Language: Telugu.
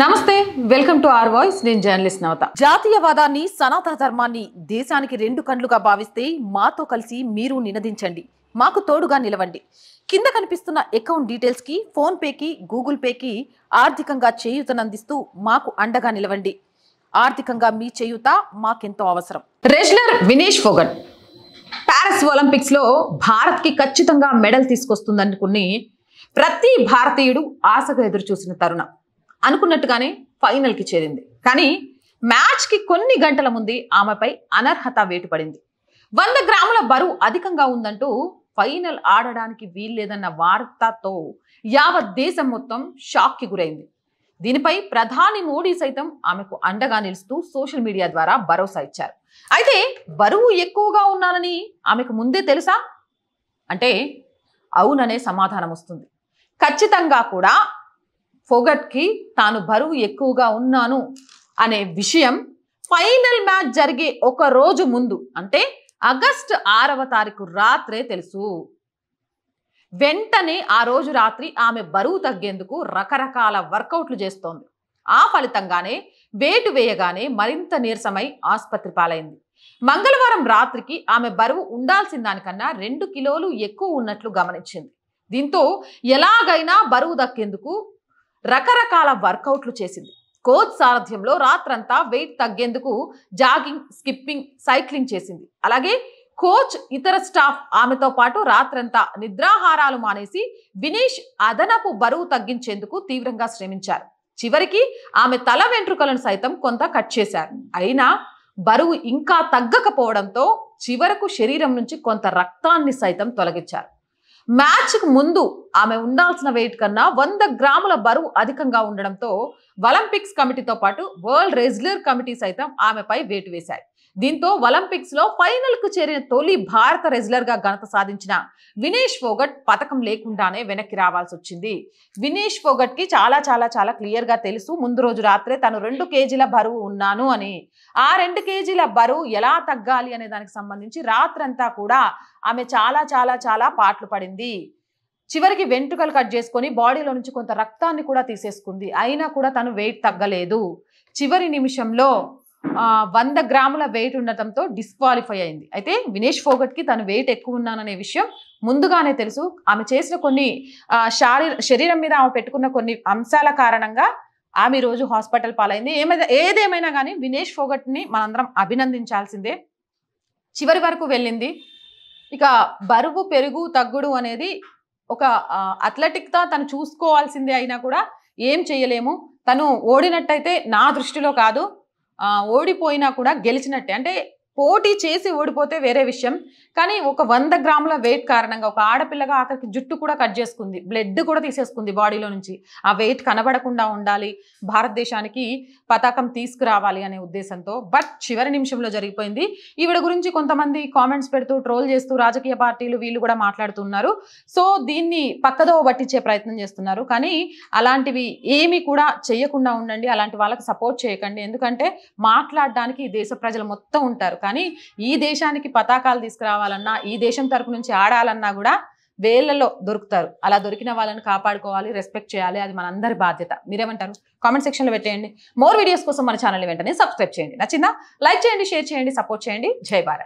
నమస్తే వెల్కమ్ టు ఆర్ వాయిస్ నేను జర్నలిస్ట్ నవత జాతీయవాదాన్ని సనాతన ధర్మాన్ని దేశానికి రెండు కండ్లుగా భావిస్తే మాతో కలిసి మీరు నినదించండి మాకు తోడుగా నిలవండి కింద కనిపిస్తున్న అకౌంట్ డీటెయిల్స్కి ఫోన్పేకి గూగుల్ పేకి ఆర్థికంగా చేయూతనందిస్తూ మాకు అండగా నిలవండి ఆర్థికంగా మీ చేయూత మాకెంతో అవసరం రెజ్లర్ వినేష్ ఫోగట్ ప్యారిస్ ఒలింపిక్స్లో భారత్కి ఖచ్చితంగా మెడల్ తీసుకొస్తుందనుకుని ప్రతి భారతీయుడు ఆశగా ఎదురు చూసిన తరుణం అనుకున్నట్టుగానే ఫైనల్కి చేరింది కానీ మ్యాచ్కి కొన్ని గంటల ముందే ఆమెపై అనర్హత వేటు పడింది వంద గ్రాముల బరువు అధికంగా ఉందంటూ ఫైనల్ ఆడడానికి వీల్లేదన్న వార్తతో యావత్ దేశం మొత్తం షాక్కి గురైంది దీనిపై ప్రధాని మోడీ సైతం ఆమెకు అండగా నిలుస్తూ సోషల్ మీడియా ద్వారా భరోసా ఇచ్చారు అయితే బరువు ఎక్కువగా ఉన్నానని ఆమెకు ముందే తెలుసా అంటే అవుననే సమాధానం వస్తుంది ఖచ్చితంగా కూడా ఫొగట్కి తాను బరువు ఎక్కువగా ఉన్నాను అనే విషయం ఫైనల్ మ్యాచ్ జరిగే ఒక రోజు ముందు అంటే ఆగస్ట్ ఆరవ తారీఖు రాత్రే తెలుసు వెంటనే ఆ రోజు రాత్రి ఆమె బరువు తగ్గేందుకు రకరకాల వర్కౌట్లు చేస్తోంది ఆ ఫలితంగానే వేటు వేయగానే మరింత నీరసమై ఆసుపత్రి పాలైంది మంగళవారం రాత్రికి ఆమె బరువు ఉండాల్సిన దానికన్నా రెండు కిలోలు ఎక్కువ ఉన్నట్లు గమనించింది దీంతో ఎలాగైనా బరువు దక్కేందుకు రకరకాల వర్కౌట్లు చేసింది కోచ్ సారథ్యంలో రాత్రంతా వెయిట్ తగ్గేందుకు జాగింగ్ స్కిప్పింగ్ సైక్లింగ్ చేసింది అలాగే కోచ్ ఇతర స్టాఫ్ ఆమెతో పాటు రాత్రంతా నిద్రాహారాలు మానేసి వినీష్ అదనపు బరువు తగ్గించేందుకు తీవ్రంగా శ్రమించారు చివరికి ఆమె తల వెంట్రుకలను సైతం కొంత కట్ చేశారు అయినా బరువు ఇంకా తగ్గకపోవడంతో చివరకు శరీరం నుంచి కొంత రక్తాన్ని సైతం తొలగించారు మ్యాచ్కు ముందు ఆమె ఉండాల్సిన వెయిట్ కన్నా వంద గ్రాముల బరువు అధికంగా ఉండడంతో ఒలింపిక్స్ కమిటీతో పాటు వరల్డ్ రెజ్లర్ కమిటీ సైతం ఆమెపై వేటు వేశాయి దీంతో ఒలింపిక్స్ లో ఫైనల్ కు చేరిన తొలి భారత రెజ్లర్ గా ఘనత సాధించిన వినేష్ ఫోగట్ పథకం లేకుండానే వెనక్కి రావాల్సి వచ్చింది వినేష్ ఫోగట్ కి చాలా చాలా చాలా క్లియర్ గా తెలుసు ముందు రోజు రాత్రే తను రెండు కేజీల బరువు ఉన్నాను అని ఆ రెండు కేజీల బరువు ఎలా తగ్గాలి అనే దానికి సంబంధించి రాత్రంతా కూడా ఆమె చాలా చాలా చాలా పాటలు పడింది చివరికి వెంట్రుకలు కట్ చేసుకొని బాడీలో నుంచి కొంత రక్తాన్ని కూడా తీసేసుకుంది అయినా కూడా తను వెయిట్ తగ్గలేదు చివరి నిమిషంలో వంద గ్రాముల వెయిట్ ఉండటంతో డిస్క్వాలిఫై అయింది అయితే వినేష్ ఫోగట్కి తను వెయిట్ ఎక్కువ ఉన్నాననే విషయం ముందుగానే తెలుసు ఆమె చేసిన కొన్ని శారీ శరీరం మీద ఆమె పెట్టుకున్న కొన్ని అంశాల కారణంగా ఆమె రోజు హాస్పిటల్ పాలైంది ఏమైనా ఏదేమైనా కానీ వినేష్ ఫోగట్ని మనందరం అభినందించాల్సిందే చివరి వరకు వెళ్ళింది ఇక బరువు పెరుగు తగ్గుడు అనేది ఒక అథ్లెటిక్తో తను చూసుకోవాల్సిందే అయినా కూడా ఏం చేయలేము తను ఓడినట్టయితే నా దృష్టిలో కాదు ఓడిపోయినా కూడా గెలిచినట్టే అంటే పోటీ చేసి ఓడిపోతే వేరే విషయం కానీ ఒక వంద గ్రాముల వెయిట్ కారణంగా ఒక ఆడపిల్లగా ఆఖరికి జుట్టు కూడా కట్ చేసుకుంది బ్లడ్ కూడా తీసేసుకుంది బాడీలో నుంచి ఆ వెయిట్ కనబడకుండా ఉండాలి భారతదేశానికి పతాకం తీసుకురావాలి అనే ఉద్దేశంతో బట్ చివరి నిమిషంలో జరిగిపోయింది ఈవిడ గురించి కొంతమంది కామెంట్స్ పెడుతూ ట్రోల్ చేస్తూ రాజకీయ పార్టీలు వీళ్ళు కూడా మాట్లాడుతున్నారు సో దీన్ని పక్కదో పట్టించే ప్రయత్నం చేస్తున్నారు కానీ అలాంటివి ఏమీ కూడా చేయకుండా ఉండండి అలాంటి వాళ్ళకి సపోర్ట్ చేయకండి ఎందుకంటే మాట్లాడడానికి దేశ ప్రజలు మొత్తం ఉంటారు కానీ ఈ దేశానికి పతాకాలు తీసుకురావాలన్నా ఈ దేశం తరపు నుంచి ఆడాలన్నా కూడా వేళ్లలో దొరుకుతారు అలా దొరికిన వాళ్ళని కాపాడుకోవాలి రెస్పెక్ట్ చేయాలి అది మనందరి బాధ్యత మీరేమంటారు కామెంట్ సెక్షన్లో పెట్టేయండి మోర్ వీడియోస్ కోసం మన ఛానల్ వెంటనే సబ్స్క్రైబ్ చేయండి నచ్చిందా లైక్ చేయండి షేర్ చేయండి సపోర్ట్ చేయండి జై భారత్